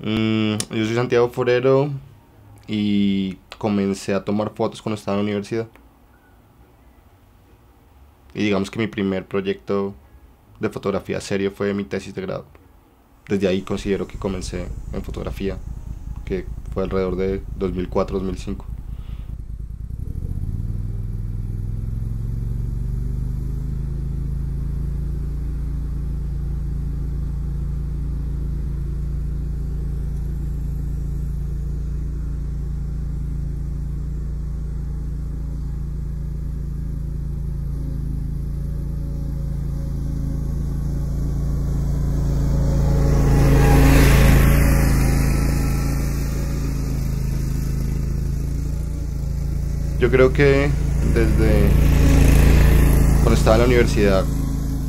Mm, yo soy Santiago Forero y comencé a tomar fotos cuando estaba en la universidad. Y digamos que mi primer proyecto de fotografía serio fue mi tesis de grado. Desde ahí considero que comencé en fotografía, que fue alrededor de 2004-2005. creo que desde cuando estaba en la universidad,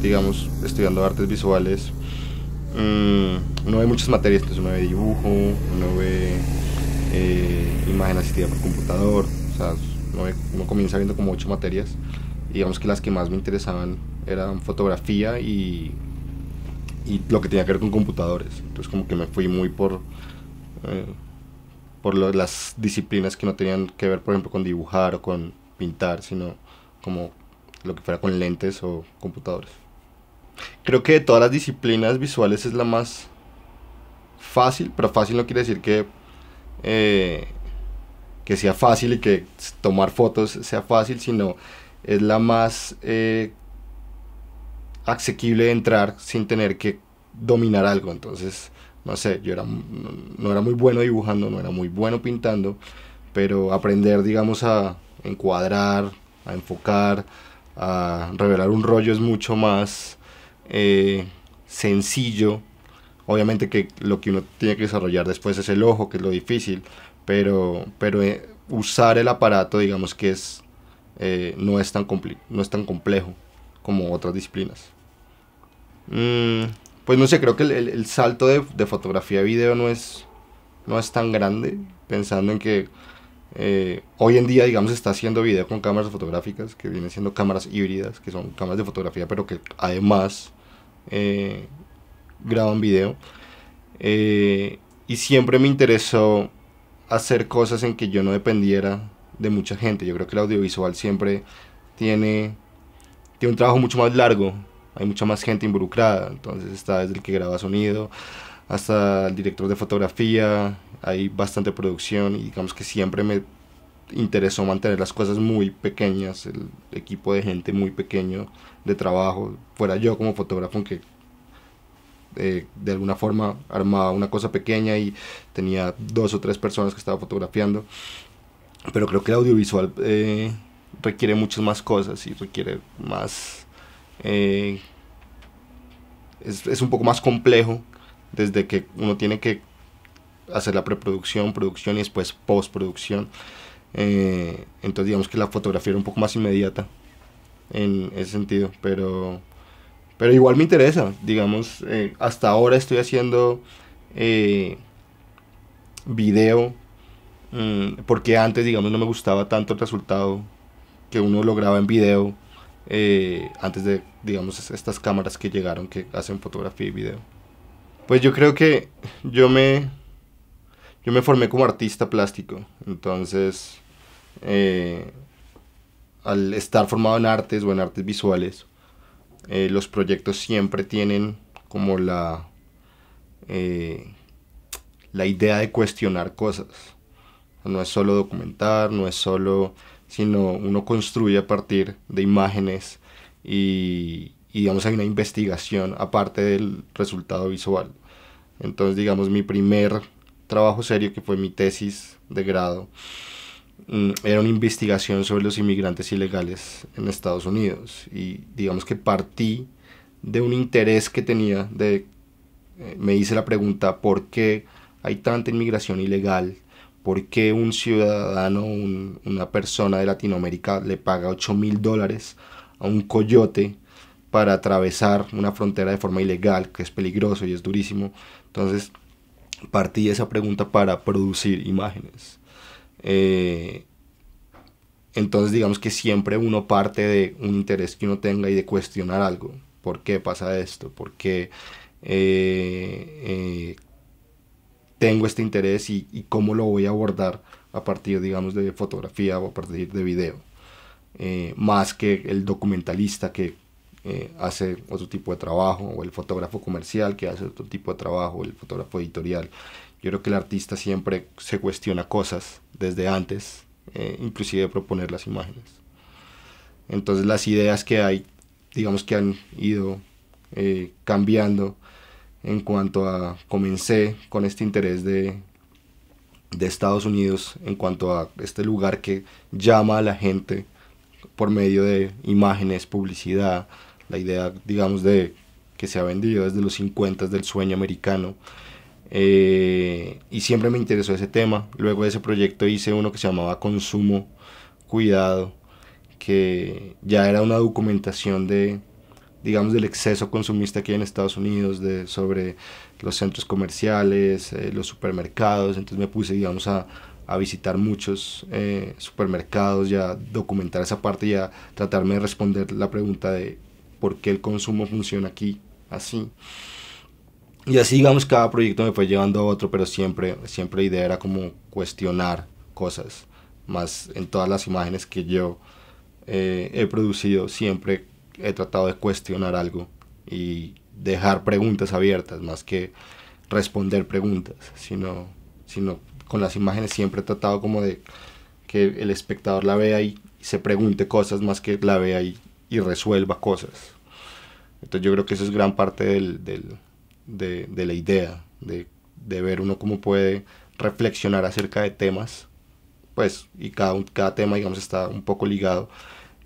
digamos, estudiando artes visuales, mm, uno ve muchas materias, entonces pues, uno ve dibujo, uno ve eh, imagen asistida por computador, o sea, uno, comienza viendo como ocho materias, y digamos que las que más me interesaban eran fotografía y, y lo que tenía que ver con computadores, entonces como que me fui muy por... Eh, por las disciplinas que no tenían que ver, por ejemplo, con dibujar o con pintar, sino como lo que fuera con lentes o computadores. Creo que de todas las disciplinas visuales es la más fácil, pero fácil no quiere decir que, eh, que sea fácil y que tomar fotos sea fácil, sino es la más eh, asequible de entrar sin tener que dominar algo. Entonces, no sé, yo era, no, era muy bueno dibujando, no era muy bueno pintando, pero aprender, digamos, a encuadrar, a enfocar, a revelar un rollo es mucho más eh, sencillo. Obviamente que lo que uno tiene que desarrollar después es el ojo, que es lo difícil, pero, pero eh, usar el aparato, digamos que es, eh, no, es tan no es tan complejo como otras disciplinas. Mm pues no sé, creo que el, salto de, fotografía a video no es, no es tan grande, pensando en que eh, hoy en día, digamos, está haciendo video con cámaras fotográficas, que vienen siendo cámaras híbridas, que son cámaras de fotografía, pero que además eh, graban video. Eh, y siempre me interesó hacer cosas en que yo no dependiera de mucha gente. Yo creo que el audiovisual siempre tiene, tiene un trabajo mucho más largo hay mucha más gente involucrada. Entonces está desde el que graba sonido hasta el director de fotografía, hay bastante producción y digamos que siempre me interesó mantener las cosas muy pequeñas, el equipo de gente muy pequeño de trabajo, fuera yo como fotógrafo, aunque eh, de alguna forma armaba una cosa pequeña y tenía dos o tres personas que estaba fotografiando, pero creo que el audiovisual eh, requiere muchas más cosas y requiere más eh, es, un poco más complejo desde que uno tiene que hacer la preproducción, producción y después postproducción. Eh, entonces digamos que la fotografía era un poco más inmediata en ese sentido, pero, pero igual me interesa, digamos, eh, hasta ahora estoy haciendo video mm, porque antes digamos no me gustaba tanto el resultado que uno lograba en video eh, antes de, digamos, estas cámaras que llegaron que hacen fotografía y video. Pues yo creo que yo me, yo me formé como artista plástico, entonces eh, al estar formado en artes o en artes visuales, eh, los proyectos siempre tienen como la, la idea de cuestionar cosas. No es solo documentar, no es solo sino uno construye a partir de imágenes y, y digamos hay una investigación aparte del resultado visual. Entonces digamos mi primer trabajo serio que fue mi tesis de grado mm, era una investigación sobre los inmigrantes ilegales en Estados Unidos y digamos que partí de un interés que tenía de eh, me hice la pregunta por qué hay tanta inmigración ilegal por qué un ciudadano, una persona de Latinoamérica le paga 8 mil dólares a un coyote para atravesar una frontera de forma ilegal, que es peligroso y es durísimo. Entonces, partí de esa pregunta para producir imágenes. Eh, entonces, digamos que siempre uno parte de un interés que uno tenga y de cuestionar algo. ¿Por qué pasa esto? ¿Por qué eh, eh, tengo este interés y, cómo lo voy a abordar a partir, digamos, de fotografía o a partir de video. Eh, más que el documentalista que eh, hace otro tipo de trabajo, o el fotógrafo comercial que hace otro tipo de trabajo, o el fotógrafo editorial. Yo creo que el artista siempre se cuestiona cosas desde antes, eh, inclusive proponer las imágenes. Entonces las ideas que hay, digamos que han ido cambiando en cuanto a comencé con este interés de, de Estados Unidos, en cuanto a este lugar que llama a la gente por medio de imágenes, publicidad, la idea, digamos, de que se ha vendido desde los 50 del sueño americano. Eh, y siempre me interesó ese tema. Luego de ese proyecto hice uno que se llamaba Consumo, Cuidado, que ya era una documentación de digamos, del exceso consumista aquí en Estados Unidos, de, sobre los centros comerciales, eh, los supermercados. Entonces me puse, digamos, a, a visitar muchos eh, supermercados y a documentar esa parte y a tratarme de responder la pregunta de por qué el consumo funciona aquí así. Y así, digamos, cada proyecto me fue llevando a otro, pero siempre, siempre la idea era como cuestionar cosas. Más en todas las imágenes que yo eh, he producido, siempre he tratado de cuestionar algo y dejar preguntas abiertas, más que responder preguntas, sino, sino con las imágenes siempre he tratado como de que el espectador la vea y se pregunte cosas más que la vea y, y resuelva cosas. Entonces yo creo que eso es gran parte de, la idea, de, de, ver uno cómo puede reflexionar acerca de temas, pues, y cada, cada tema, digamos, está un poco ligado,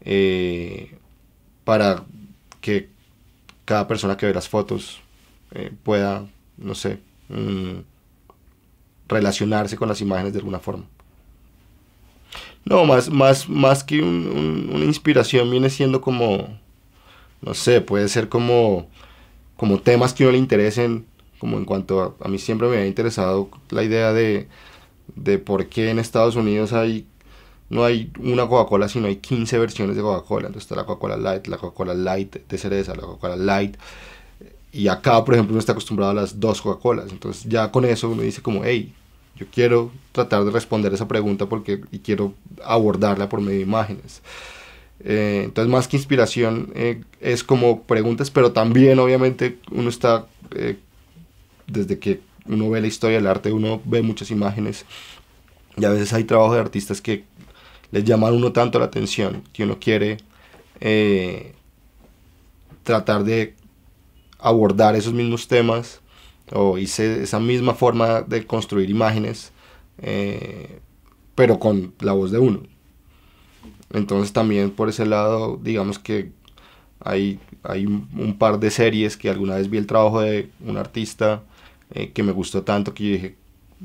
eh, para que cada persona que ve las fotos eh, pueda, no sé, mm, relacionarse con las imágenes de alguna forma. No, más, más, más que una inspiración viene siendo como, no sé, puede ser como, como temas que uno le interesen, como en cuanto a, mí siempre me ha interesado la idea de, de por qué en Estados Unidos hay no hay una Coca-Cola, sino hay 15 versiones de Coca-Cola. Entonces está la Coca-Cola Light, la Coca-Cola Light de cereza, la Coca-Cola Light. Y acá, por ejemplo, uno está acostumbrado a las dos Coca-Colas. Entonces ya con eso uno dice como, hey, yo quiero tratar de responder esa pregunta porque y quiero abordarla por medio de imágenes. Eh, entonces, más que inspiración, eh, es como preguntas, pero también obviamente uno está, eh, desde que uno ve la historia del arte, uno ve muchas imágenes y a veces hay trabajo de artistas que les llaman a uno tanto la atención que uno quiere eh, tratar de abordar esos mismos temas o hice esa misma forma de construir imágenes, eh, pero con la voz de uno. Entonces también por ese lado, digamos que hay, hay un par de series que alguna vez vi el trabajo de un artista eh, que me gustó tanto que yo dije,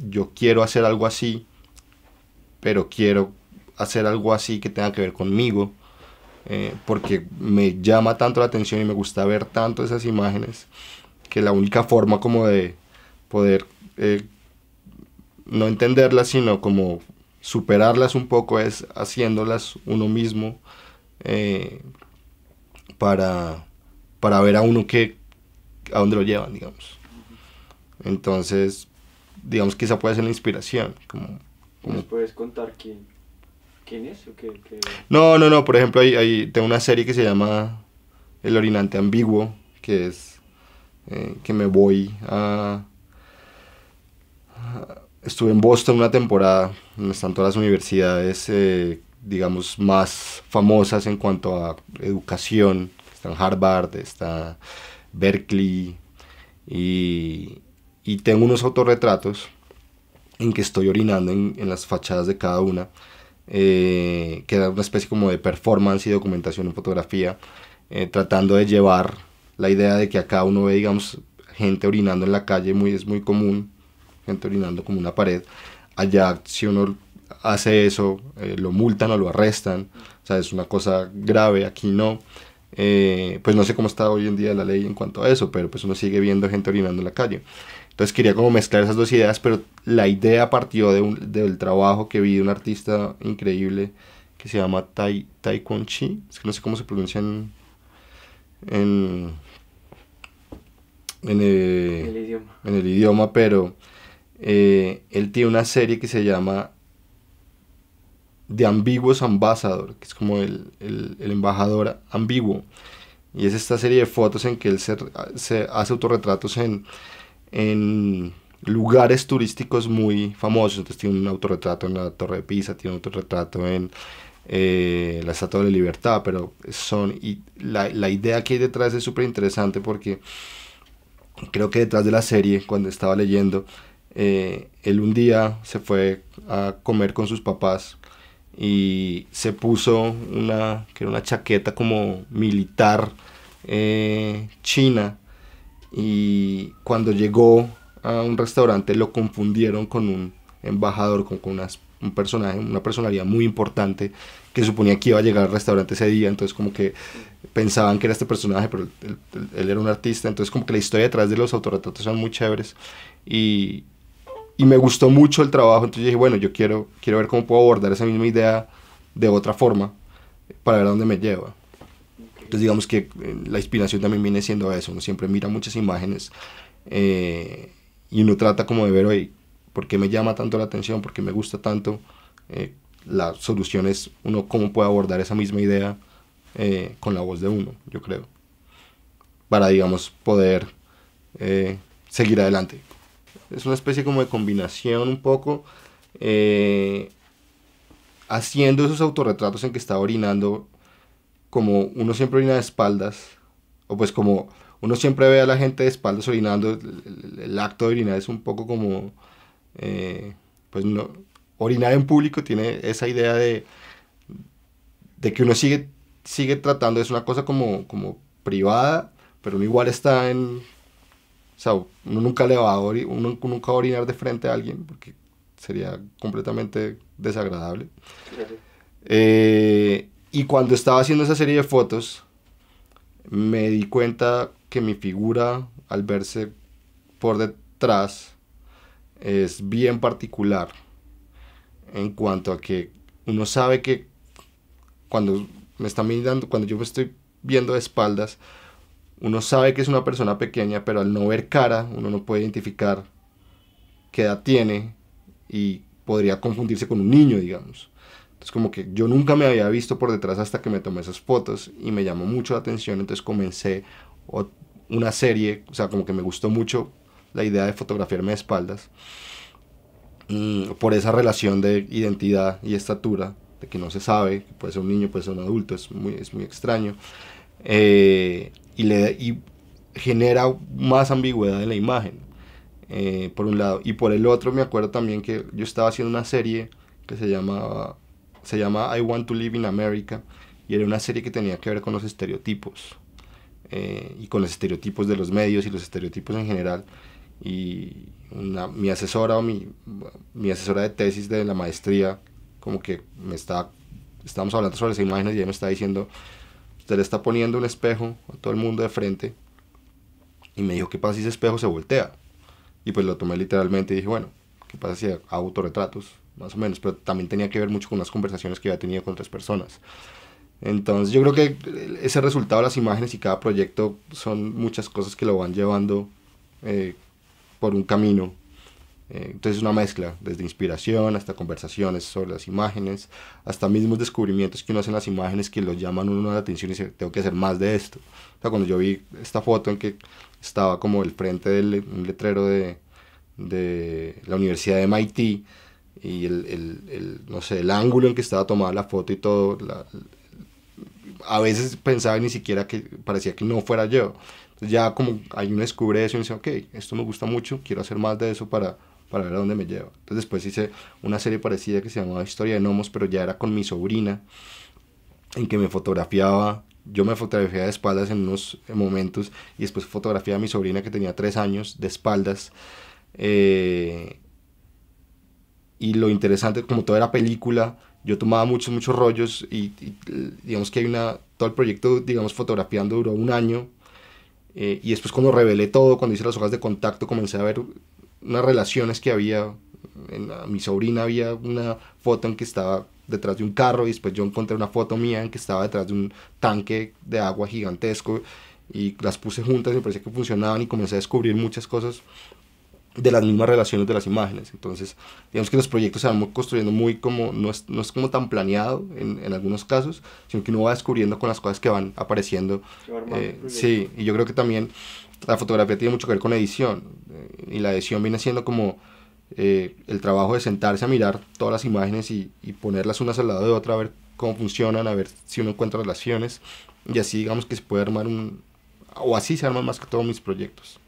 yo quiero hacer algo así, pero quiero hacer algo así que tenga que ver conmigo, eh, porque me llama tanto la atención y me gusta ver tanto esas imágenes, que la única forma como de poder eh, no entenderlas, sino como superarlas un poco es haciéndolas uno mismo eh, para, ver a uno que, a dónde lo llevan, digamos. Entonces, digamos que esa puede ser la inspiración. Como, puedes contar quién? No, no, no. Por ejemplo, hay, tengo una serie que se llama El orinante ambiguo, que es eh, que me voy a, Estuve en Boston una temporada, donde están todas las universidades, eh, digamos, más famosas en cuanto a educación. Está en Harvard, está Berkeley, y, tengo unos autorretratos en que estoy orinando en las fachadas de cada una. Eh, que da una especie como de performance y documentación en fotografía, eh, tratando de llevar la idea de que acá uno ve, digamos, gente orinando en la calle, muy, es muy común, gente orinando como una pared. Allá, si uno hace eso, eh, lo multan o lo arrestan, o sea, es una cosa grave, aquí no. pues no sé cómo está hoy en día la ley en cuanto a eso, pero pues uno sigue viendo gente orinando en la calle. Entonces quería como mezclar esas dos ideas, pero la idea partió del trabajo que vi de un artista increíble que se llama Tai, tai Chi. Es que no sé cómo se pronuncia en... en, eh, el, idioma. en el idioma, pero eh, él tiene una serie que se llama The Ambiguous Ambassador, que es como el, el, embajador ambiguo. Y es esta serie de fotos en que él se hace autorretratos en en lugares turísticos muy famosos. Entonces tiene un autorretrato en la Torre de Pisa, tiene un autorretrato en eh, la Estatua de la Libertad, pero son... Y la, idea que hay detrás es súper interesante porque creo que detrás de la serie, cuando estaba leyendo, eh, él un día se fue a comer con sus papás y se puso una, que una chaqueta como militar eh, china y cuando llegó a un restaurante lo confundieron con un embajador, con, con un personaje, una personalidad muy importante que suponía que iba a llegar al restaurante ese día, entonces como que pensaban que era este personaje, pero él, era un artista, entonces como que la historia detrás de los autorretratos son muy chéveres y, me gustó mucho el trabajo, entonces dije, bueno, yo quiero, quiero ver cómo puedo abordar esa misma idea de otra forma para ver a dónde me lleva. Entonces pues, digamos que eh, la inspiración también viene siendo eso, uno siempre mira muchas imágenes eh, y uno trata como de ver, hoy ¿por qué me llama tanto la atención? ¿Por qué me gusta tanto? Eh, la solución es uno cómo puede abordar esa misma idea con la voz de uno, yo creo, para, digamos, poder seguir adelante. Es una especie como de combinación un poco haciendo esos autorretratos en que está orinando como uno siempre orina de espaldas, o pues como uno siempre ve a la gente de espaldas orinando, el, acto de orinar es un poco como, eh, pues no, orinar en público tiene esa idea de, de que uno sigue, sigue tratando, es una cosa como, como privada, pero uno igual está en, o sea, uno nunca le va a orinar, nunca orinar de frente a alguien, porque sería completamente desagradable. Eh, y cuando estaba haciendo esa serie de fotos, me di cuenta que mi figura, al verse por detrás, es bien particular en cuanto a que uno sabe que cuando me está mirando, cuando yo me estoy viendo de espaldas, uno sabe que es una persona pequeña, pero al no ver cara, uno no puede identificar qué edad tiene y podría confundirse con un niño, digamos. Es como que yo nunca me había visto por detrás hasta que me tomé esas fotos y me llamó mucho la atención, entonces comencé una serie, o sea, como que me gustó mucho la idea de fotografiarme de espaldas por esa relación de identidad y estatura, de que no se sabe, puede ser un niño, puede ser un adulto, es muy, es muy extraño, eh, y, le, y genera más ambigüedad en la imagen, eh, por un lado, y por el otro me acuerdo también que yo estaba haciendo una serie que se llamaba se llama I Want to Live in America y era una serie que tenía que ver con los estereotipos eh, y con los estereotipos de los medios y los estereotipos en general. Y mi asesora mi, asesora de tesis de la maestría, como que me está, estamos hablando sobre las imágenes y ella me está diciendo, usted le está poniendo un espejo a todo el mundo de frente y me dijo, ¿qué pasa si ese espejo se voltea? Y pues lo tomé literalmente y dije, bueno, ¿qué pasa si hago autorretratos más o menos, pero también tenía que ver mucho con unas conversaciones que había tenido con otras personas. Entonces yo creo que ese resultado, las imágenes y cada proyecto son muchas cosas que lo van llevando eh, por un camino. Eh, entonces es una mezcla, desde inspiración hasta conversaciones sobre las imágenes, hasta mismos descubrimientos que uno hace en las imágenes que lo llaman uno a la atención y dice, tengo que hacer más de esto. O sea, cuando yo vi esta foto en que estaba como el frente del un letrero de, de la Universidad de MIT, y el, el, el, no sé, el ángulo en que estaba tomada la foto y todo, a veces pensaba ni siquiera que parecía que no fuera yo. Entonces ya como ahí uno descubre eso y dice, ok, esto me gusta mucho, quiero hacer más de eso para, para ver a dónde me lleva. Entonces después hice una serie parecida que se llamaba Historia de Nomos, pero ya era con mi sobrina, en que me fotografiaba yo me fotografiaba de espaldas en unos momentos y después fotografiaba a mi sobrina que tenía tres años de espaldas. Eh, y lo interesante, como toda era película, yo tomaba muchos, muchos rollos y, digamos que hay una, todo el proyecto, digamos, fotografiando duró un año eh, y después cuando revelé todo, cuando hice las hojas de contacto, comencé a ver unas relaciones que había, en, mi sobrina había una foto en que estaba detrás de un carro y después yo encontré una foto mía en que estaba detrás de un tanque de agua gigantesco y las puse juntas y me parecía que funcionaban y comencé a descubrir muchas cosas de las mismas relaciones de las imágenes. Entonces, digamos que los proyectos se van construyendo muy como, no es, como tan planeado en, algunos casos, sino que uno va descubriendo con las cosas que van apareciendo. Eh, sí, y yo creo que también la fotografía tiene mucho que ver con edición, eh, y la edición viene siendo como eh, el trabajo de sentarse a mirar todas las imágenes y, y ponerlas unas al lado de otra, a ver cómo funcionan, a ver si uno encuentra relaciones, y así digamos que se puede armar un, o así se arman más que todos mis proyectos.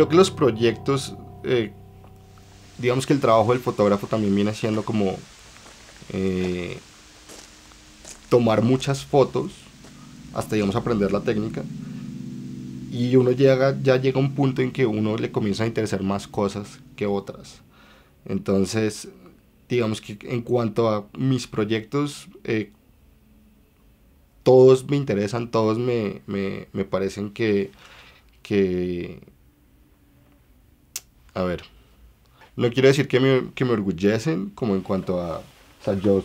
creo que los proyectos, eh, digamos que el trabajo del fotógrafo también viene siendo como eh, tomar muchas fotos, hasta digamos aprender la técnica. Y uno llega, ya llega a un punto en que uno le comienza a interesar más cosas que otras. Entonces, digamos que en cuanto a mis proyectos, eh, todos me interesan, todos me, me, parecen que, que, a ver, no quiero decir que me, orgullecen como en cuanto a... O sea, yo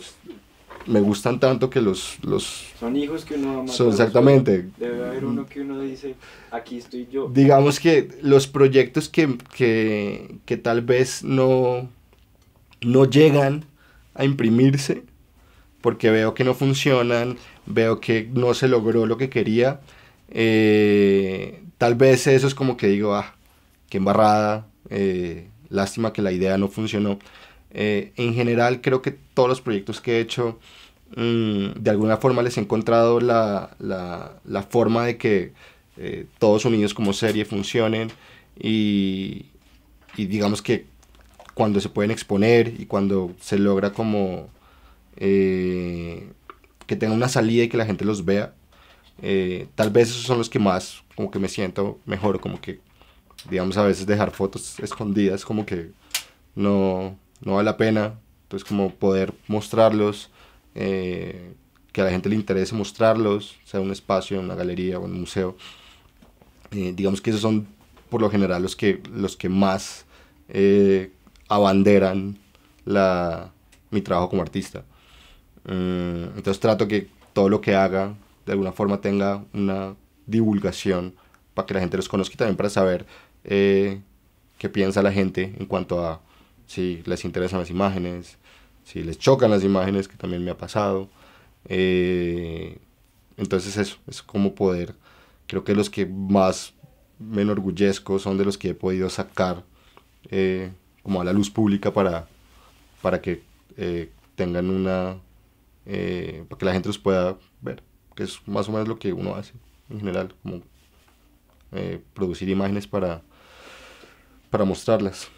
me gustan tanto que los... son hijos que uno ama. Son, exactamente. Debe haber uno mm. que uno dice, aquí estoy yo. Digamos que los proyectos que, tal vez no, no llegan a imprimirse, porque veo que no funcionan, veo que no se logró lo que quería, eh, tal vez eso es como que digo, ah, qué embarrada, eh, lástima que la idea no funcionó. Eh, en general creo que todos los proyectos que he hecho mm, de alguna forma les he encontrado la, la, forma de que eh, todos unidos como serie funcionen y, y, digamos que cuando se pueden exponer y cuando se logra como que tenga una salida y que la gente los vea, tal vez esos son los que más como que me siento mejor, como que digamos, a veces dejar fotos escondidas como que no, no vale la pena. Entonces, como poder mostrarlos, eh, que a la gente le interese mostrarlos, sea un espacio, una galería o un museo. Eh, digamos que esos son por lo general los que, los que más eh, abanderan la, mi trabajo como artista. Mm, entonces trato que todo lo que haga de alguna forma tenga una divulgación para que la gente los conozca y también para saber eh, qué piensa la gente en cuanto a si les interesan las imágenes, si les chocan las imágenes, que también me ha pasado. Eh, entonces eso, es como poder, creo que los que más me enorgullezco son de los que he podido sacar eh, como a la luz pública para, para que eh, tengan una, para que la gente los pueda ver, que es más o menos lo que uno hace en general, como producir imágenes para para mostrarlas.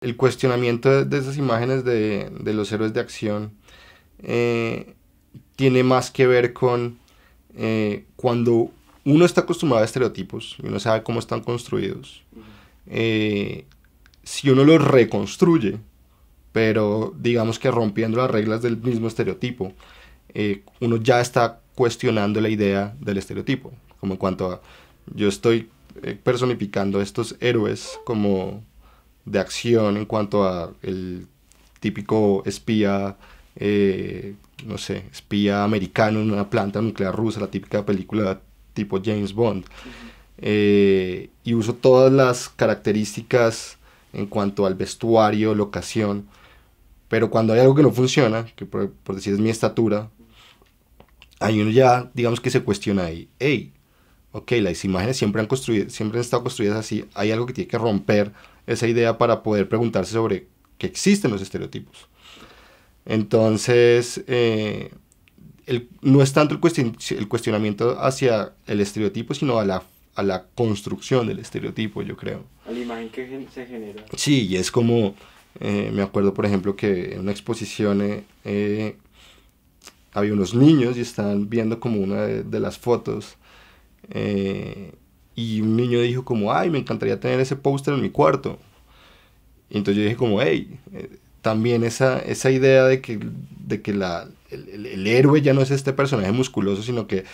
El cuestionamiento de, esas imágenes de, los héroes de acción eh, tiene más que ver con eh, cuando uno está acostumbrado a estereotipos y uno sabe cómo están construidos. Eh, si uno los reconstruye, pero digamos que rompiendo las reglas del mismo estereotipo, uno ya está cuestionando la idea del estereotipo, como en cuanto a yo estoy eh, personificando estos héroes como de acción en cuanto a el típico espía, eh, no sé, espía americano en una planta nuclear rusa, la típica película tipo James Bond. Eh, y uso todas las características en cuanto al vestuario, locación, pero cuando hay algo que no funciona, que por, decir es mi estatura, hay uno ya, digamos que se cuestiona ahí, hey, ok, las imágenes siempre han, construido, siempre han estado construidas así, hay algo que tiene que romper esa idea para poder preguntarse sobre que existen los estereotipos. Entonces, eh, no es tanto el, cuestionamiento hacia el estereotipo, sino a la, a la construcción del estereotipo, yo creo. A la imagen que se genera. Sí, y es como, eh, me acuerdo, por ejemplo, que en una exposición eh, había unos niños y estaban viendo como una de las fotos eh, y un niño dijo como, ay, me encantaría tener ese póster en mi cuarto. Y entonces yo dije como, hey, eh, también esa, esa idea de que, de que el, héroe ya no es este personaje musculoso, sino que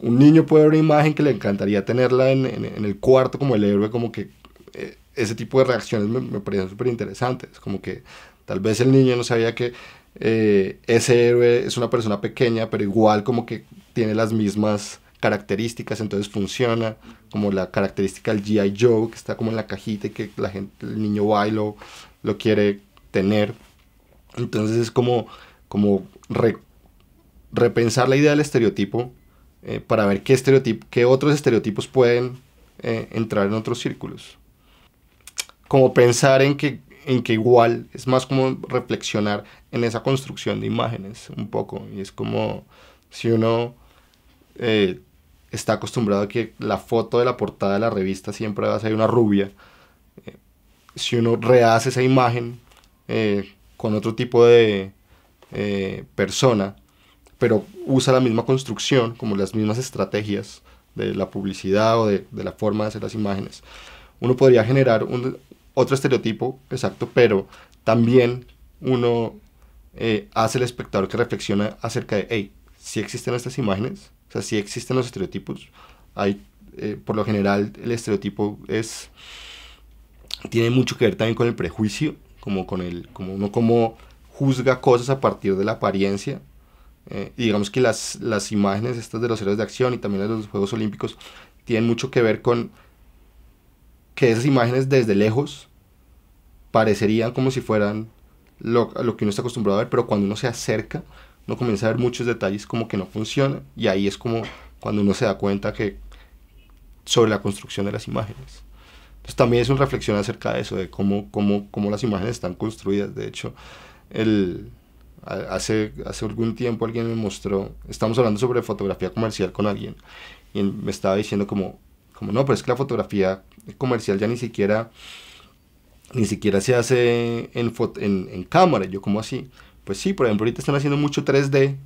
un niño puede ver una imagen que le encantaría tenerla en, el cuarto como el héroe, como que eh, ese tipo de reacciones me, parecen súper interesantes, como que tal vez el niño no sabía que ese héroe es una persona pequeña, pero igual como que tiene las mismas características, entonces funciona, como la característica del GI Joe, que está como en la cajita y que la gente, el niño bailo lo, quiere tener. Entonces es como, como repensar la idea del estereotipo eh, para ver qué, estereotipo, qué otros estereotipos pueden eh, entrar en otros círculos. Como pensar en que, en que igual es más como reflexionar en esa construcción de imágenes un poco. Y es como si uno... Eh, está acostumbrado a que la foto de la portada de la revista siempre va a ser una rubia. Eh, si uno rehace esa imagen eh, con otro tipo de eh, persona, pero usa la misma construcción, como las mismas estrategias de la publicidad o de, de la forma de hacer las imágenes, uno podría generar un, otro estereotipo, exacto, pero también uno hace el espectador que reflexiona acerca de, hey, si existen estas imágenes, o sea, sí existen los estereotipos. Hay, eh, por lo general, el estereotipo es tiene mucho que ver también con el prejuicio, como con el, como uno como juzga cosas a partir de la apariencia. Eh, digamos que las, las imágenes estas de los héroes de acción y también de los Juegos Olímpicos tienen mucho que ver con que esas imágenes desde lejos parecerían como si fueran lo, lo que uno está acostumbrado a ver, pero cuando uno se acerca, uno comienza a ver muchos detalles como que no funciona y ahí es como cuando uno se da cuenta que sobre la construcción de las imágenes. Entonces también es una reflexión acerca de eso, de cómo, cómo, las imágenes están construidas. De hecho, hace, hace algún tiempo alguien me mostró, estamos hablando sobre fotografía comercial con alguien, y me estaba diciendo como, como no, pero es que la fotografía comercial ya ni siquiera, ni siquiera se hace en cámara, yo como así pues sí, por ejemplo, ahorita están haciendo mucho 3D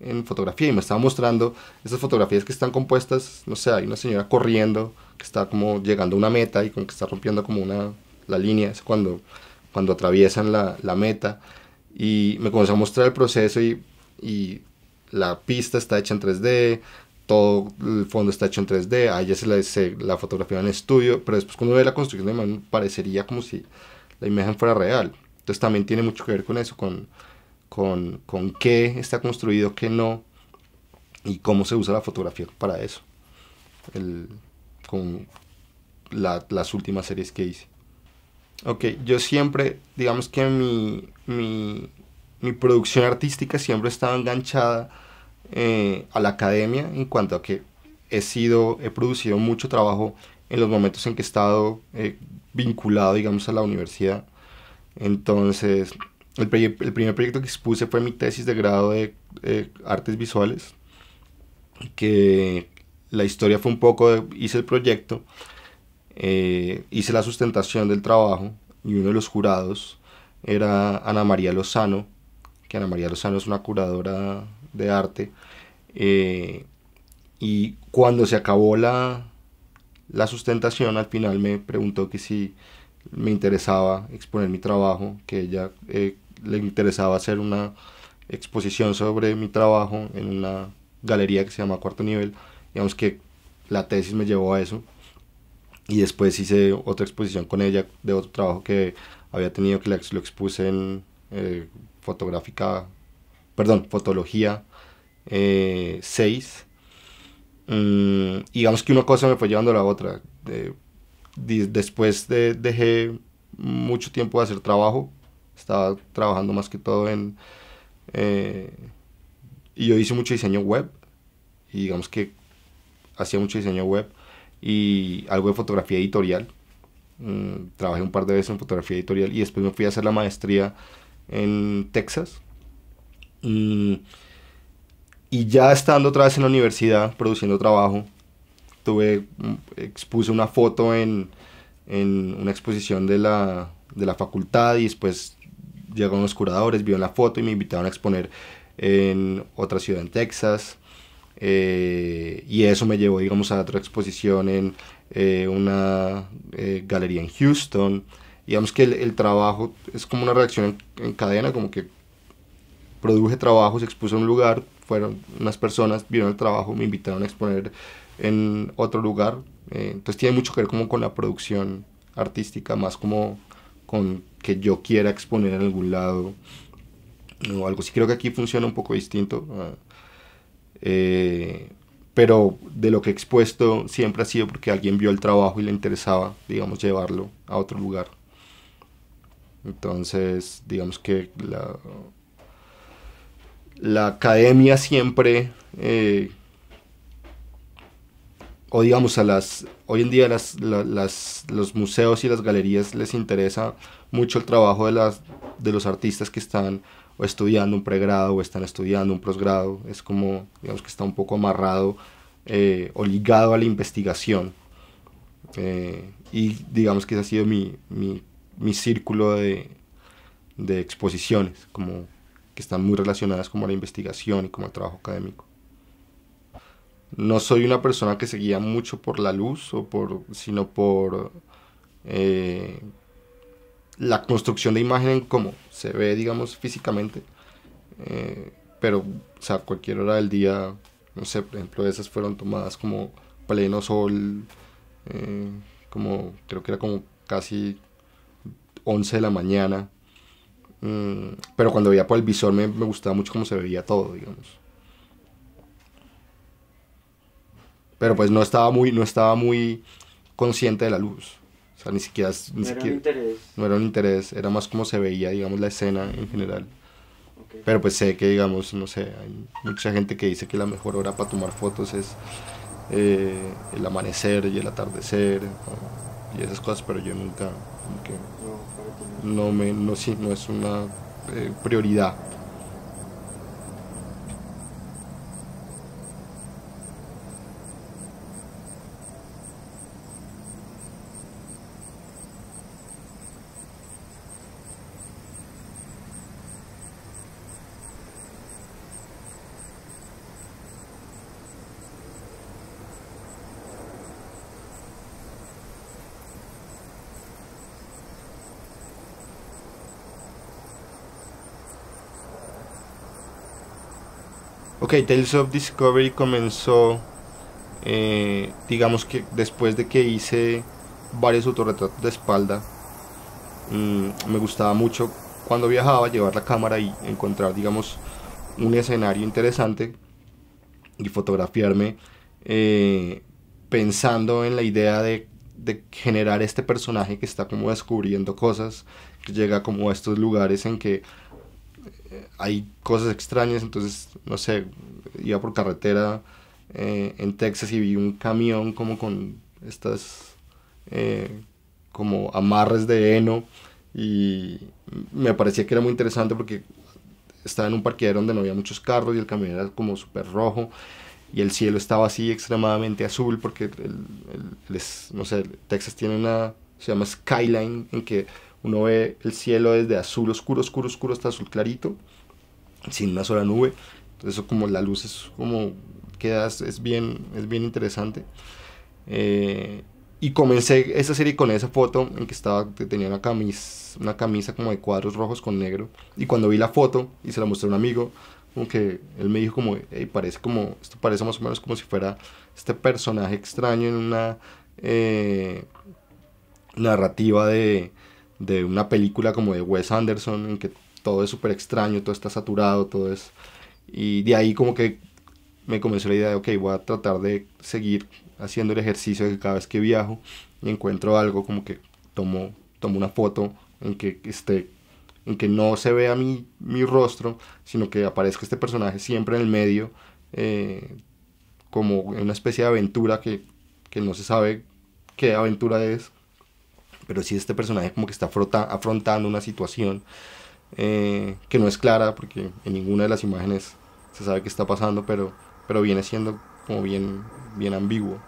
en fotografía y me estaba mostrando esas fotografías que están compuestas, no sé, hay una señora corriendo que está como llegando a una meta y con que está rompiendo como una, la línea, es cuando, cuando atraviesan la, la meta y me comenzó a mostrar el proceso y, y, la pista está hecha en 3D, todo el fondo está hecho en 3D, ahí ya se la, la fotografía en estudio, pero después cuando ve la construcción de imagen parecería como si la imagen fuera real. Entonces también tiene mucho que ver con eso, con con, con qué está construido, qué no, y cómo se usa la fotografía para eso. con las últimas series que hice. Ok, yo siempre, digamos que mi, mi, producción artística siempre estaba enganchada eh, a la academia en cuanto a que he sido, he producido mucho trabajo en los momentos en que he estado eh, vinculado, digamos, a la universidad. Entonces, el, primer proyecto que expuse fue mi tesis de grado de artes visuales, que la historia fue un poco, hice el proyecto, eh, hice la sustentación del trabajo y uno de los jurados era Ana María Lozano, que Ana María Lozano es una curadora de arte. Eh, y cuando se acabó la, la sustentación, al final me preguntó que si me interesaba exponer mi trabajo, que ella eh, le interesaba hacer una exposición sobre mi trabajo en una galería que se llama Cuarto Nivel. Digamos que la tesis me llevó a eso. Y después hice otra exposición con ella de otro trabajo que había tenido que lo expuse en eh, fotográfica, perdón, fotología 6. Eh, mm, digamos que una cosa me fue llevando a la otra. Eh, después dejé mucho tiempo de hacer trabajo estaba trabajando más que todo en... Eh, y yo hice mucho diseño web, y digamos que hacía mucho diseño web y algo de fotografía editorial. Mm, trabajé un par de veces en fotografía editorial y después me fui a hacer la maestría en Texas. Mm, y ya estando otra vez en la universidad, produciendo trabajo, tuve, mm, expuse una foto en, en una exposición de la, de la facultad y después llegaron los curadores, vieron la foto y me invitaron a exponer en otra ciudad en Texas. Eh, y eso me llevó, digamos, a otra exposición en eh, una eh, galería en Houston. Digamos que el, trabajo es como una reacción en, cadena, como que produje trabajo, se expuso en un lugar, fueron unas personas, vieron el trabajo, me invitaron a exponer en otro lugar. entonces tiene mucho que ver como con la producción artística, más como con que yo quiera exponer en algún lado o algo. Si creo que aquí funciona un poco distinto. Ah, eh, pero de lo que he expuesto siempre ha sido porque alguien vio el trabajo y le interesaba, digamos, llevarlo a otro lugar. Entonces, digamos que la, academia siempre eh, o digamos a las, hoy en día las, las, los museos y las galerías les interesa mucho el trabajo de, las, de los artistas que están o estudiando un pregrado o están estudiando un posgrado, es como, digamos que está un poco amarrado eh, o ligado a la investigación. Eh, y digamos que ese ha sido mi, mi, mi círculo de, de exposiciones, como que están muy relacionadas como la investigación y como el trabajo académico no soy una persona que se guía mucho por la luz, o por, sino por eh, la construcción de imagen como cómo se ve, digamos, físicamente. Eh, pero, o sea, cualquier hora del día, no sé, por ejemplo, esas fueron tomadas como pleno sol, eh, como creo que era como casi 11 de la mañana. Mm, pero cuando veía por el visor me, me gustaba mucho cómo se veía todo, digamos. Pero pues no estaba muy, no estaba muy consciente de la luz. O sea, ni siquiera... no, era un no era un interés. era más como se veía, digamos, la escena en general. Pero pues sé que, digamos, no sé, hay mucha gente que dice que la mejor hora para tomar fotos es eh, el amanecer y el atardecer y esas cosas, pero yo nunca, que, no, me, no, sí, no es una eh, prioridad Ok, Tales of Discovery comenzó, eh, digamos que después de que hice varios autorretratos de espalda, mm, me gustaba mucho cuando viajaba llevar la cámara y encontrar, digamos, un escenario interesante y fotografiarme eh, pensando en la idea de, generar este personaje que está como descubriendo cosas, que llega como a estos lugares en que eh, hay cosas extrañas, entonces, no sé, iba por carretera eh, en Texas y vi un camión como con estas eh, como amarres de heno y me parecía que era muy interesante porque estaba en un parqueadero donde no había muchos carros y el camión era como súper rojo y el cielo estaba así extremadamente azul porque el, no sé, Texas tiene una, se llama Skyline en que uno ve el cielo desde azul oscuro, oscuro, oscuro hasta azul clarito, sin una sola nube. Entonces como la luz es como queda, es bien, es bien interesante. Eh, y comencé esa serie con esa foto en que estaba que tenía una camisa, una camisa como de cuadros rojos con negro. Y cuando vi la foto y se la mostré a un amigo, como que él me dijo como, parece como, esto parece más o menos como si fuera este personaje extraño en una eh, narrativa de, de una película como de Wes Anderson, en que todo es súper extraño, todo está saturado, todo es... Y de ahí como que me comenzó la idea de, ok, voy a tratar de seguir haciendo el ejercicio de cada vez que viajo y encuentro algo, como que tomo, tomo una foto en que esté en que no se vea mi, mi rostro, sino que aparezca este personaje siempre en el medio, eh, como una especie de aventura que no se sabe qué aventura es, pero sí este personaje como que está afrontando una situación eh, que no es clara, porque en ninguna de las imágenes se sabe qué está pasando, pero, pero viene siendo como bien, bien ambiguo.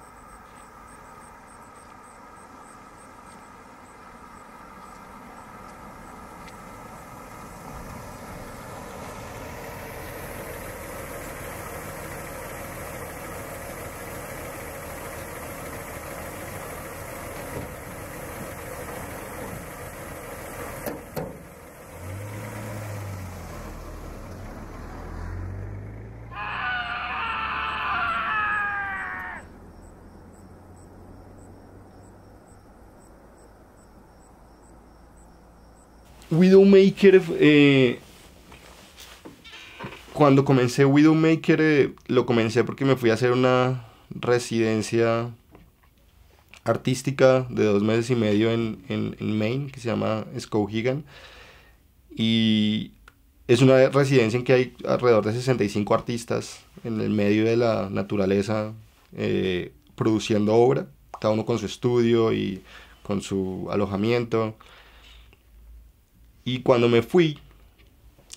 Eh, cuando comencé Widowmaker, eh, lo comencé porque me fui a hacer una residencia artística de dos meses y medio en, Maine, que se llama Skowhegan. Y es una residencia en que hay alrededor de 65 artistas en el medio de la naturaleza eh, produciendo obra, cada uno con su estudio y con su alojamiento. Y cuando me fui,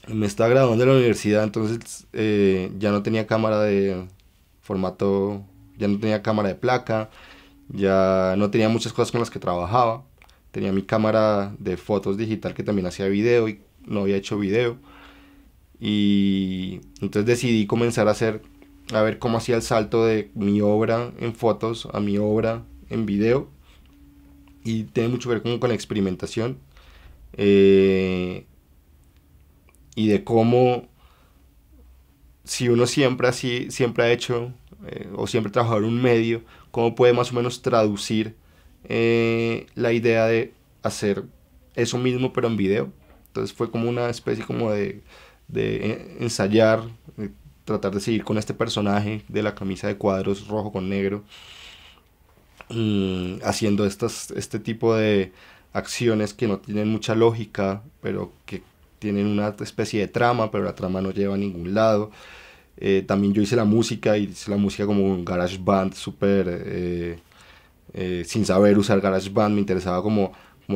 me estaba graduando de la universidad, entonces eh, ya no tenía cámara de formato, ya no tenía cámara de placa, ya no tenía muchas cosas con las que trabajaba. Tenía mi cámara de fotos digital que también hacía video y no había hecho video. Y entonces decidí comenzar a hacer, a ver cómo hacía el salto de mi obra en fotos a mi obra en video. Y tiene mucho que ver con, con la experimentación. Eh, y de cómo si uno siempre así, siempre ha hecho eh, o siempre trabajado en un medio, cómo puede más o menos traducir eh, la idea de hacer eso mismo pero en video. Entonces fue como una especie como de, ensayar, tratar de seguir con este personaje de la camisa de cuadros rojo con negro, mm, haciendo estas, este tipo de, acciones que no tienen mucha lógica, pero que tienen una especie de trama, pero la trama no lleva a ningún lado. Eh, también yo hice la música, y hice la música como un garage band súper... Eh, eh, sin saber usar garage band me interesaba como,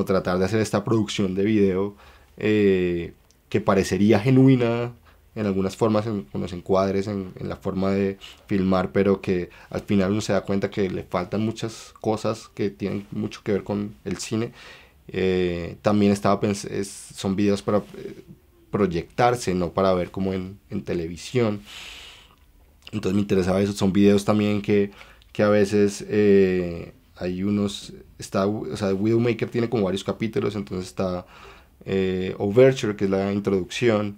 tratar de hacer esta producción de video que parecería genuina en algunas formas, en, los encuadres, en, en, la forma de filmar, pero que al final uno se da cuenta que le faltan muchas cosas que tienen mucho que ver con el cine eh, también estaba son videos para eh, proyectarse, no para ver como en, televisión. Entonces me interesaba eso. Son videos también que, que a veces eh, hay unos. Está, o sea, Widowmaker tiene como varios capítulos, entonces está Overture, que es la introducción.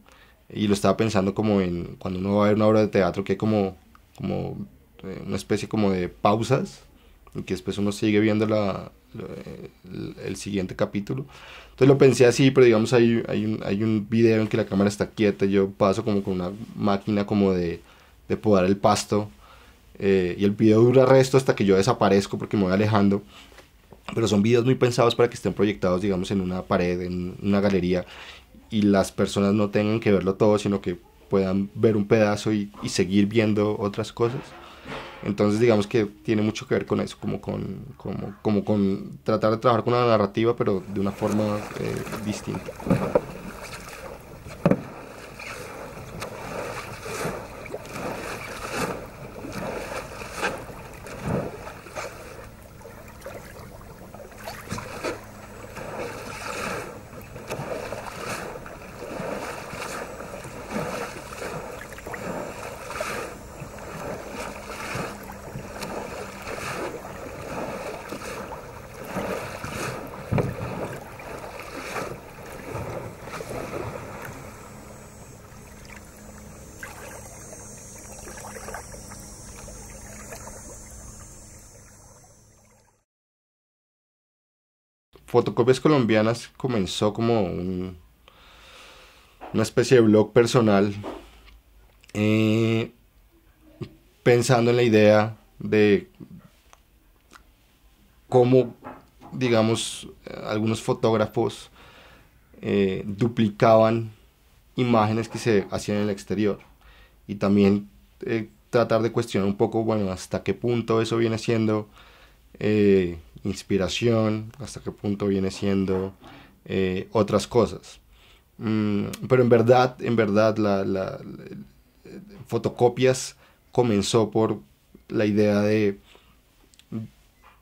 Y lo estaba pensando como en cuando uno va a ver una obra de teatro que como, como una especie como de pausas, y que después uno sigue viendo la, el, siguiente capítulo. Entonces lo pensé así, pero digamos hay, hay, un, hay un video en que la cámara está quieta, yo paso como con una máquina como de, de podar el pasto eh, y el video dura resto hasta que yo desaparezco porque me voy alejando. Pero son videos muy pensados para que estén proyectados, digamos, en una pared, en una galería, y las personas no tengan que verlo todo, sino que puedan ver un pedazo y, y seguir viendo otras cosas. Entonces digamos que tiene mucho que ver con eso, como con, como, como con tratar de trabajar con una narrativa, pero de una forma eh, distinta. Fotocopias Colombianas comenzó como una especie de blog personal eh, pensando en la idea de cómo, digamos, algunos fotógrafos eh, duplicaban imágenes que se hacían en el exterior y también eh, tratar de cuestionar un poco, bueno, hasta qué punto eso viene siendo inspiración, hasta qué punto viene siendo eh, otras cosas. Mm, pero en verdad, en verdad, la, fotocopias comenzó por la idea de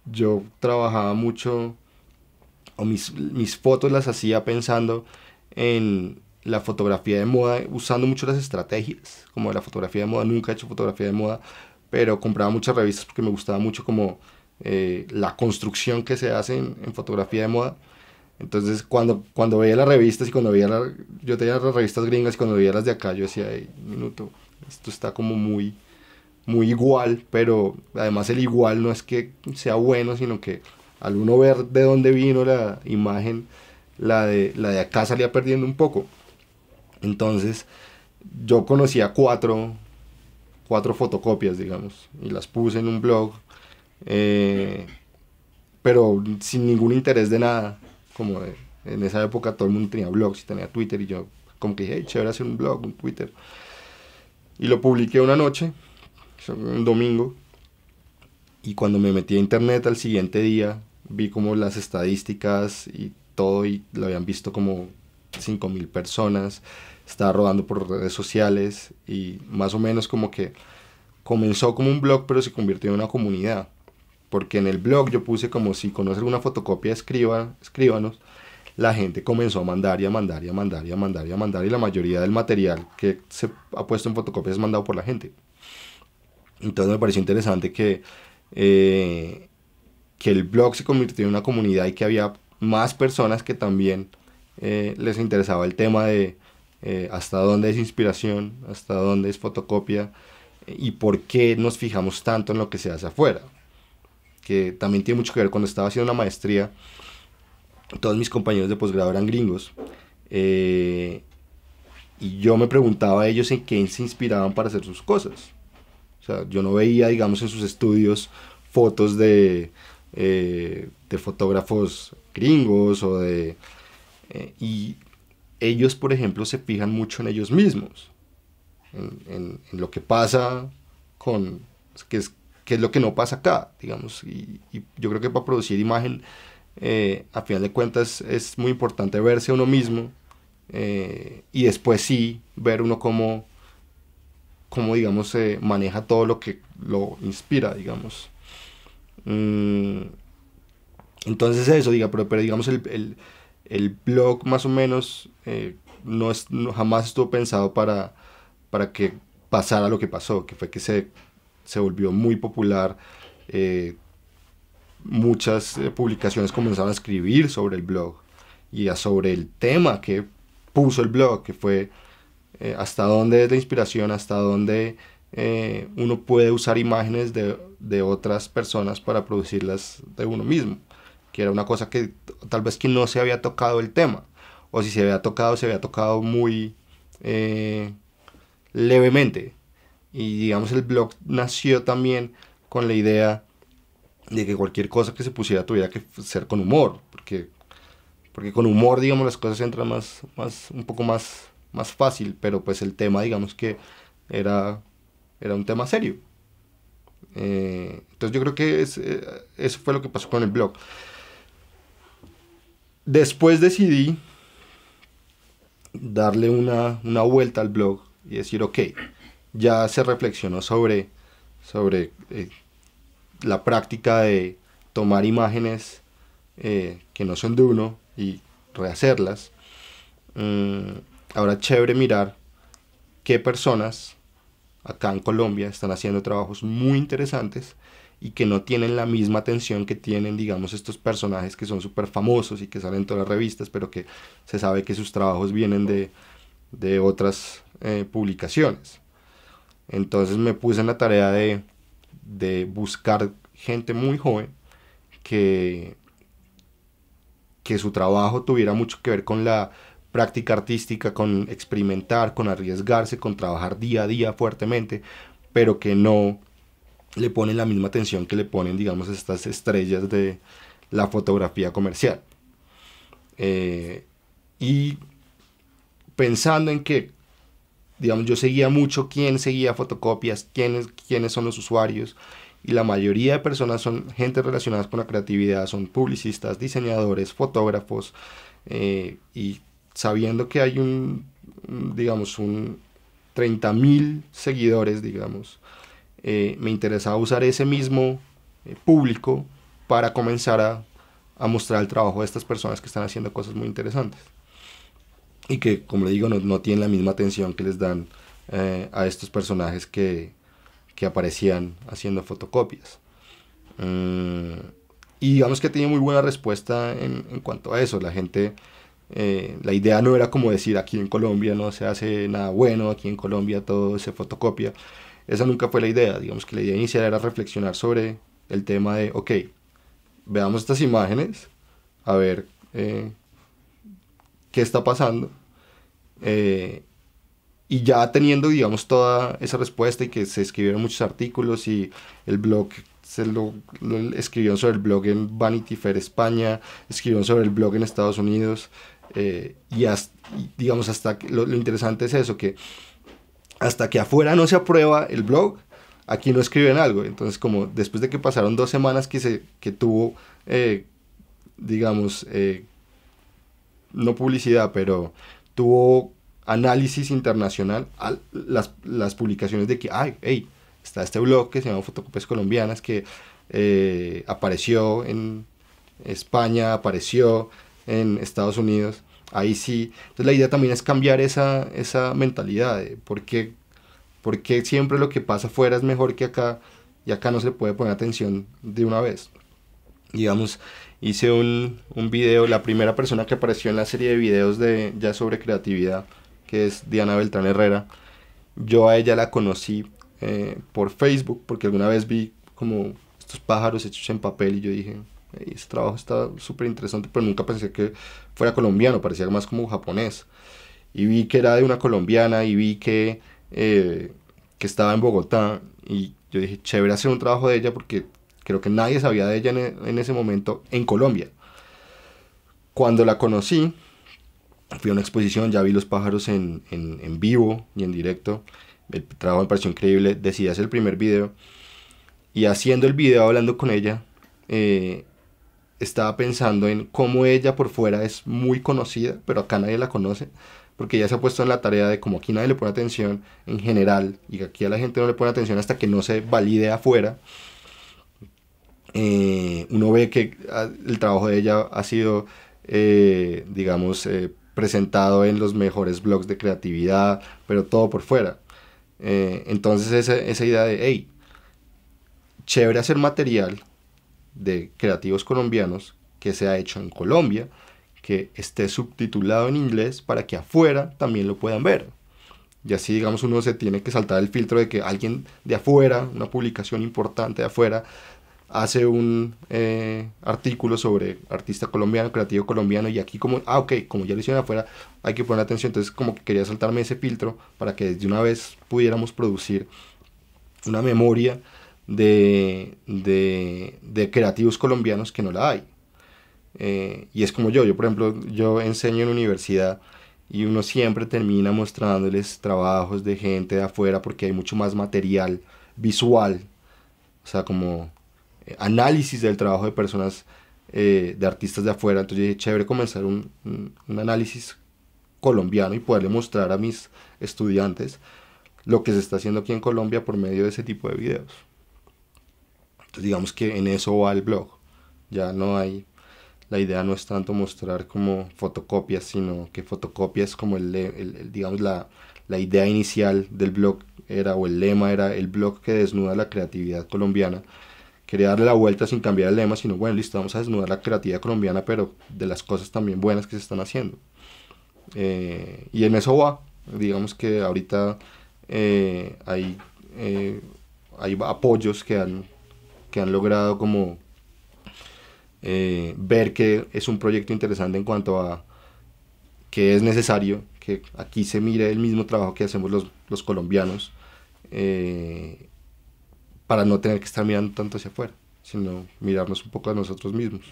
yo trabajaba mucho o mis, mis fotos las hacía pensando en la fotografía de moda, usando mucho las estrategias, como la fotografía de moda, nunca he hecho fotografía de moda, pero compraba muchas revistas porque me gustaba mucho como eh, la construcción que se hace en, fotografía de moda. Entonces, cuando, cuando veía las revistas y cuando veía yo tenía las revistas gringas y cuando veía las de acá, yo decía, minuto, esto está como muy, muy igual, pero además el igual no es que sea bueno, sino que al uno ver de dónde vino la imagen, la de, la de acá salía perdiendo un poco. Entonces, yo conocía cuatro, cuatro fotocopias, digamos, y las puse en un blog eh, pero sin ningún interés de nada. Como en esa época todo el mundo tenía blogs y tenía Twitter y yo como que dije, hey, chévere hacer un blog, un Twitter. Y lo publiqué una noche, un domingo, y cuando me metí a internet al siguiente día, vi como las estadísticas y todo, y lo habían visto como 5.000 personas, estaba rodando por redes sociales, y más o menos como que comenzó como un blog, pero se convirtió en una comunidad porque en el blog yo puse como si conoce alguna fotocopia, escríbanos. La gente comenzó a mandar y a mandar y a mandar y a mandar y a mandar y la mayoría del material que se ha puesto en fotocopia es mandado por la gente. Entonces me pareció interesante que, eh, que el blog se convirtió en una comunidad y que había más personas que también eh, les interesaba el tema de eh, hasta dónde es inspiración, hasta dónde es fotocopia y por qué nos fijamos tanto en lo que se hace afuera que también tiene mucho que ver cuando estaba haciendo una maestría, todos mis compañeros de posgrado eran gringos. Eh, y yo me preguntaba a ellos en qué se inspiraban para hacer sus cosas. O sea, yo no veía, digamos, en sus estudios fotos de, eh, de fotógrafos gringos o de... Eh, y ellos, por ejemplo, se fijan mucho en ellos mismos, en, lo que pasa con... que es que es lo que no pasa acá, digamos, y, yo creo que para producir imagen, eh, a final de cuentas, es muy importante verse a uno mismo eh, y después sí ver uno cómo, cómo digamos, se maneja todo lo que lo inspira, digamos. Mm, entonces eso, diga, pero, pero digamos, el, el, el, blog más o menos eh, no es, jamás estuvo pensado para, para que pasara lo que pasó, que fue que se se volvió muy popular. Eh, muchas eh, publicaciones comenzaron a escribir sobre el blog y sobre el tema que puso el blog, que fue eh, hasta dónde es la inspiración, hasta dónde uno puede usar imágenes de, otras personas para producirlas de uno mismo, que era una cosa que tal vez que no se había tocado el tema, o si se había tocado, se había tocado muy levemente. Y digamos, el blog nació también con la idea de que cualquier cosa que se pusiera tuviera que ser con humor, porque, porque con humor, digamos, las cosas entran más, un poco más, más fácil, pero pues el tema, digamos que era, era un tema serio. Eh, entonces yo creo que eh, eso fue lo que pasó con el blog. Después decidí darle una, una vuelta al blog y decir, ok, ya se reflexionó sobre, eh, la práctica de tomar imágenes eh, que no son de uno y rehacerlas. Mm, ahora chévere mirar qué personas acá en Colombia están haciendo trabajos muy interesantes y que no tienen la misma atención que tienen, digamos, estos personajes que son súper famosos y que salen todas las revistas, pero que se sabe que sus trabajos vienen de, otras eh, publicaciones. Entonces me puse en la tarea de, buscar gente muy joven que, que su trabajo tuviera mucho que ver con la práctica artística, con experimentar, con arriesgarse, con trabajar día a día fuertemente, pero que no le ponen la misma atención que le ponen, digamos, estas estrellas de la fotografía comercial. Eh, y pensando en que digamos, yo seguía mucho quién seguía fotocopias, quiénes, quiénes son los usuarios, y la mayoría de personas son gente relacionada con la creatividad, son publicistas, diseñadores, fotógrafos, eh, y sabiendo que hay un, digamos, un 30.000 seguidores, digamos, eh, me interesaba usar ese mismo eh, público para comenzar a, a mostrar el trabajo de estas personas que están haciendo cosas muy interesantes y que, como le digo, no, no tienen la misma atención que les dan eh, a estos personajes que, que aparecían haciendo fotocopias. Mm, y digamos que tenía muy buena respuesta en, en cuanto a eso. La gente, eh, la idea no era como decir aquí en Colombia no se hace nada bueno, aquí en Colombia todo se fotocopia. Esa nunca fue la idea. Digamos que la idea inicial era reflexionar sobre el tema de, ok, veamos estas imágenes, a ver eh, qué está pasando. Eh, y ya teniendo, digamos, toda esa respuesta y que se escribieron muchos artículos y el blog se lo, escribieron sobre el blog en Vanity Fair España, escribieron sobre el blog en Estados Unidos eh, y, digamos hasta lo, interesante es eso que hasta que afuera no se aprueba el blog aquí no escriben algo entonces como después de que pasaron dos semanas que se que tuvo eh, digamos no publicidad, pero tuvo análisis internacional las, publicaciones de que, ay, está este blog que se llama Fotocopias Colombianas que eh, apareció en España, apareció en Estados Unidos. Ahí sí. Entonces la idea también es cambiar esa, esa mentalidad porque por siempre lo que pasa afuera es mejor que acá y acá no se puede poner atención de una vez digamos, hice un, un video, la primera persona que apareció en la serie de videos de ya sobre creatividad, que es Diana Beltrán Herrera, yo a ella la conocí eh, por Facebook, porque alguna vez vi como estos pájaros hechos en papel y yo dije, este trabajo está súper interesante, pero nunca pensé que fuera colombiano, parecía más como japonés. Y vi que era de una colombiana y vi que, eh, que estaba en Bogotá y yo dije, chévere hacer un trabajo de ella porque Creo que nadie sabía de ella e, en, ese momento en Colombia. Cuando la conocí, fui a una exposición, ya vi los pájaros en, vivo y en directo. El trabajo me pareció increíble. Decidí hacer el primer video. Y haciendo el video, hablando con ella, eh, estaba pensando en cómo ella por fuera es muy conocida, pero acá nadie la conoce, porque ella se ha puesto en la tarea de como aquí nadie le pone atención en general, y aquí a la gente no le pone atención hasta que no se valide afuera, eh, uno ve que ah, el trabajo de ella ha sido, eh, digamos, eh, presentado en los mejores blogs de creatividad, pero todo por fuera. entonces esa, esa, idea de, hey, chévere hacer material de creativos colombianos que se ha hecho en Colombia, que esté subtitulado en inglés para que afuera también lo puedan ver. Y así, digamos, uno se tiene que saltar el filtro de que alguien de afuera, una publicación importante de afuera, hace un eh, artículo sobre artista colombiano, creativo colombiano, y aquí como, ah, ok, como ya lo hicieron afuera, hay que poner atención, entonces como que quería saltarme ese filtro para que de una vez pudiéramos producir una memoria de, creativos colombianos que no la hay. Eh, y es como yo, yo por ejemplo, yo enseño en universidad y uno siempre termina mostrándoles trabajos de gente de afuera porque hay mucho más material visual, o sea, como eh, análisis del trabajo de personas, eh, de artistas de afuera. Entonces dije, chévere comenzar un, un, análisis colombiano y poderle mostrar a mis estudiantes lo que se está haciendo aquí en Colombia por medio de ese tipo de videos. Entonces digamos que en eso va el blog. Ya no hay, la idea no es tanto mostrar como fotocopias, sino que fotocopias como el, el, digamos la, la idea inicial del blog era, o el lema era el blog que desnuda la creatividad colombiana quería darle la vuelta sin cambiar el lema, sino bueno, listo, vamos a desnudar la creatividad colombiana, pero de las cosas también buenas que se están haciendo. Eh, y en eso va, digamos que ahorita eh, hay, eh, hay apoyos que han, que han logrado como ver que es un proyecto interesante en cuanto a que es necesario que aquí se mire el mismo trabajo que hacemos los, los colombianos para no tener que estar mirando tanto hacia afuera, sino mirarnos un poco a nosotros mismos.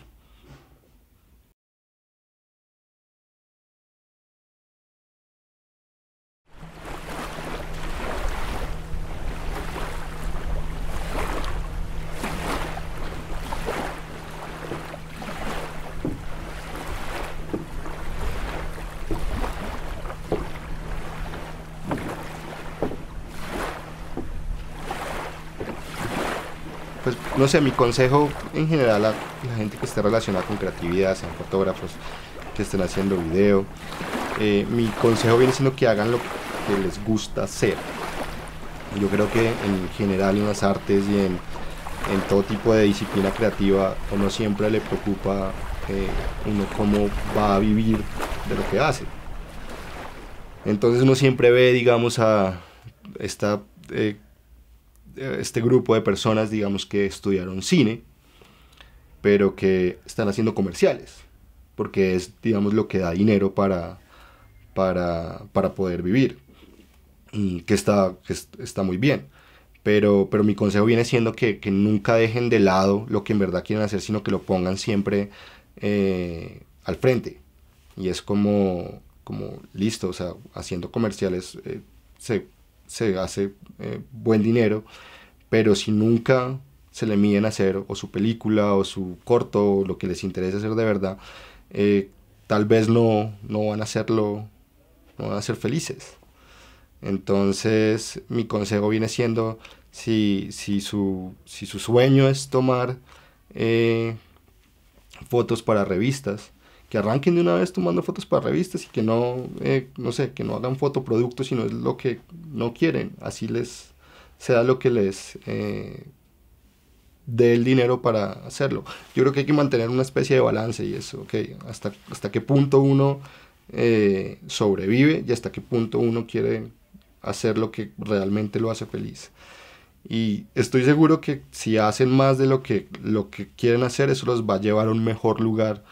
no sé, mi consejo en general a la gente que esté relacionada con creatividad, sean fotógrafos, que estén haciendo video, eh, mi consejo viene siendo que hagan lo que les gusta hacer. Yo creo que en general en las artes y en, todo tipo de disciplina creativa, uno siempre le preocupa eh, uno cómo va a vivir de lo que hace. Entonces uno siempre ve, digamos, a esta eh, eh, este grupo de personas, digamos, que estudiaron cine, pero que están haciendo comerciales, porque es, digamos, lo que da dinero para, para, para poder vivir, que está, que está muy bien. Pero, pero mi consejo viene siendo que, que, nunca dejen de lado lo que en verdad quieren hacer, sino que lo pongan siempre eh, al frente. Y es como, como listo, o sea, haciendo comerciales eh, se se hace eh, buen dinero, pero si nunca se le miden a hacer o su película o su corto o lo que les interesa hacer de verdad, eh, tal vez no, van a hacerlo, no van a ser felices. Entonces mi consejo viene siendo, si, si, su, sueño es tomar eh, fotos para revistas, que arranquen de una vez tomando fotos para revistas y que no, eh, no sé, que no hagan producto sino es lo que no quieren. Así les sea lo que les eh, dé el dinero para hacerlo. Yo creo que hay que mantener una especie de balance y eso, ok, hasta, hasta qué punto uno eh, sobrevive y hasta qué punto uno quiere hacer lo que realmente lo hace feliz. Y estoy seguro que si hacen más de lo que, lo que quieren hacer, eso los va a llevar a un mejor lugar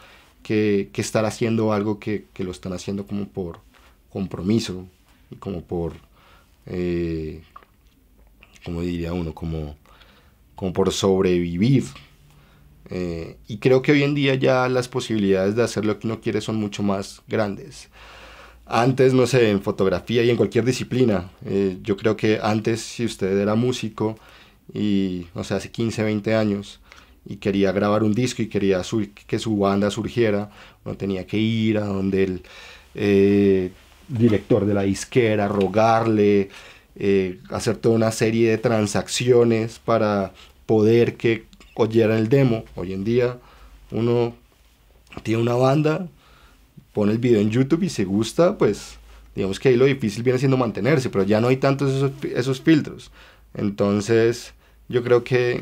que, estar haciendo algo que, que, lo están haciendo como por compromiso y como por, eh, como diría uno, como, como por sobrevivir. Eh, y creo que hoy en día ya las posibilidades de hacer lo que uno quiere son mucho más grandes. Antes, no sé, en fotografía y en cualquier disciplina. Eh, yo creo que antes, si usted era músico y, no sé, hace 15, 20 años, y quería grabar un disco y quería que su banda surgiera, uno tenía que ir a donde el eh, director de la disquera, rogarle, eh, hacer toda una serie de transacciones para poder que oyeran el demo. Hoy en día uno tiene una banda, pone el video en YouTube y se gusta, pues digamos que ahí lo difícil viene siendo mantenerse, pero ya no hay tantos esos, esos filtros. Entonces yo creo que,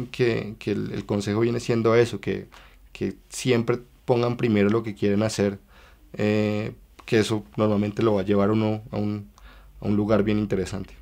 el, consejo viene siendo eso, que, que, siempre pongan primero lo que quieren hacer, eh, que eso normalmente lo va a llevar uno a un, a un lugar bien interesante.